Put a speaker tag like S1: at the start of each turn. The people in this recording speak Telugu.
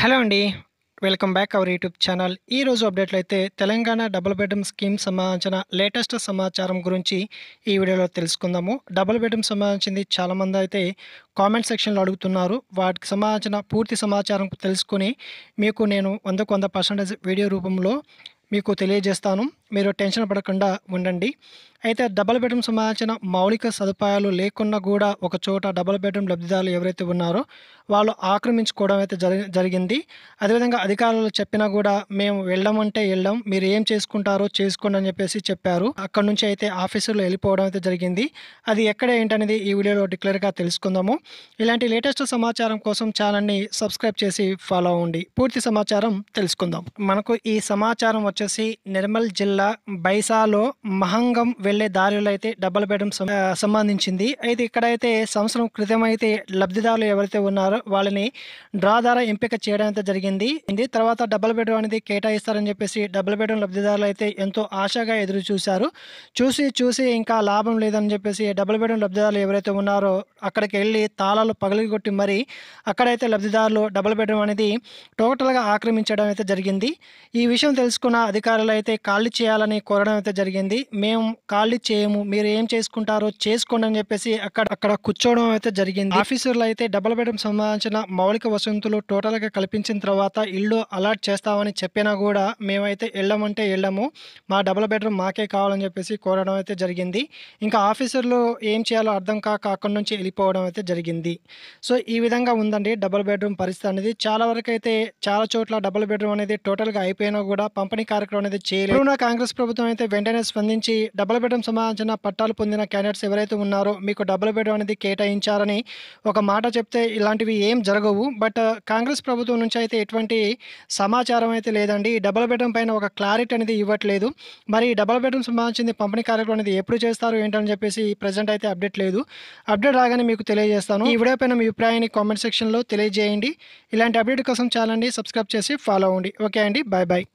S1: హలో అండి welcome back our YouTube channel ఈరోజు అప్డేట్లు అయితే తెలంగాణ డబుల్ బెడ్రూమ్ స్కీమ్ సంబంధించిన లేటెస్ట్ సమాచారం గురించి ఈ వీడియోలో తెలుసుకుందాము డబుల్ బెడ్రూమ్ సంబంధించింది చాలామంది అయితే కామెంట్ సెక్షన్లో అడుగుతున్నారు వాటికి సంబంధించిన పూర్తి సమాచారం తెలుసుకుని మీకు నేను వందకు వంద పర్సెంటేజ్ వీడియో రూపంలో మీకు తెలియజేస్తాను మీరు టెన్షన్ పడకుండా ఉండండి అయితే డబల్ బెడ్రూమ్ సంబంధించిన మౌలిక సదుపాయాలు లేకున్నా కూడా ఒక చోట డబల్ బెడ్రూమ్ లబ్ధిదారులు ఎవరైతే ఉన్నారో వాళ్ళు ఆక్రమించుకోవడం అయితే జరిగింది అదేవిధంగా అధికారులు చెప్పినా కూడా మేము వెళ్ళమంటే వెళ్ళాం మీరు ఏం చేసుకుంటారో చేసుకోండి అని చెప్పేసి చెప్పారు అక్కడ నుంచి అయితే ఆఫీసులో వెళ్ళిపోవడం అయితే జరిగింది అది ఎక్కడ ఏంటనేది ఈ వీడియోలో డిక్లేర్గా తెలుసుకుందాము ఇలాంటి లేటెస్ట్ సమాచారం కోసం ఛానల్ని సబ్స్క్రైబ్ చేసి ఫాలో అవ్వండి పూర్తి సమాచారం తెలుసుకుందాం మనకు ఈ సమాచారం వచ్చేసి నిర్మల్ జిల్లా జిల్లా బైసాలో మహంగం వెళ్లే దారిలో అయితే డబల్ బెడ్రూమ్ సంబంధించింది అయితే ఇక్కడైతే సంవత్సరం క్రితం అయితే లబ్ధిదారులు ఎవరైతే ఉన్నారో వాళ్ళని డ్రా ద్వారా ఎంపిక చేయడం అయితే జరిగింది తర్వాత డబల్ బెడ్రూమ్ అనేది కేటాయిస్తారని చెప్పేసి డబల్ బెడ్రూమ్ లబ్ధిదారులు అయితే ఎంతో ఆశగా ఎదురు చూశారు చూసి చూసి ఇంకా లాభం లేదని చెప్పేసి డబల్ బెడ్రూమ్ లబ్ధిదారులు ఎవరైతే ఉన్నారో అక్కడికి వెళ్ళి తాళాలు కొట్టి మరి అక్కడైతే లబ్ధిదారులు డబల్ బెడ్రూమ్ అనేది టోటల్గా ఆక్రమించడం అయితే జరిగింది ఈ విషయం తెలుసుకున్న అధికారులు అయితే ఖాళీ చేయాలి చేయాలని కోరడం అయితే జరిగింది మేము ఖాళీ చేయము మీరు ఏం చేసుకుంటారో చేసుకోండి అని చెప్పేసి అక్కడ అక్కడ కూర్చోవడం అయితే జరిగింది ఆఫీసర్లు అయితే డబల్ బెడ్రూమ్ సంబంధించిన మౌలిక టోటల్ టోటల్గా కల్పించిన తర్వాత ఇల్లు అలాట్ చేస్తామని చెప్పినా కూడా మేమైతే వెళ్ళమంటే వెళ్ళము మా డబల్ బెడ్రూమ్ మాకే కావాలని చెప్పేసి కోరడం అయితే జరిగింది ఇంకా ఆఫీసర్లు ఏం చేయాలో అర్థం కాక అక్కడి నుంచి వెళ్ళిపోవడం అయితే జరిగింది సో ఈ విధంగా ఉందండి డబల్ బెడ్రూమ్ పరిస్థితి అనేది చాలా వరకు అయితే చాలా చోట్ల డబల్ బెడ్రూమ్ అనేది టోటల్గా అయిపోయినా కూడా పంపిణీ కార్యక్రమం అనేది చేయలేదు కరోనా కాంగ్రెస్ ప్రభుత్వం అయితే వెంటనే స్పందించి డబుల్ బెడ్రూమ్ సంబంధించిన పట్టాలు పొందిన క్యాండిడేట్స్ ఎవరైతే ఉన్నారో మీకు డబుల్ బెడ్రూమ్ అనేది కేటాయించారని ఒక మాట చెప్తే ఇలాంటివి ఏం జరగవు బట్ కాంగ్రెస్ ప్రభుత్వం నుంచి అయితే ఎటువంటి సమాచారం అయితే లేదండి డబుల్ బెడ్రూమ్ పైన ఒక క్లారిటీ అనేది ఇవ్వట్లేదు మరి డబుల్ బెడ్రూమ్ సంబంధించింది పంపిణీ కార్యక్రమం అనేది ఎప్పుడు చేస్తారు ఏంటని చెప్పేసి ప్రజెంట్ అయితే అప్డేట్ లేదు అప్డేట్ రాగానే మీకు తెలియజేస్తాను ఈ వీడియో పైన మీ అభిప్రాయాన్ని కామెంట్ సెక్షన్లో తెలియజేయండి ఇలాంటి అప్డేట్ కోసం ఛానల్ని సబ్స్క్రైబ్ చేసి ఫాలో అవ్వండి ఓకే అండి బాయ్ బాయ్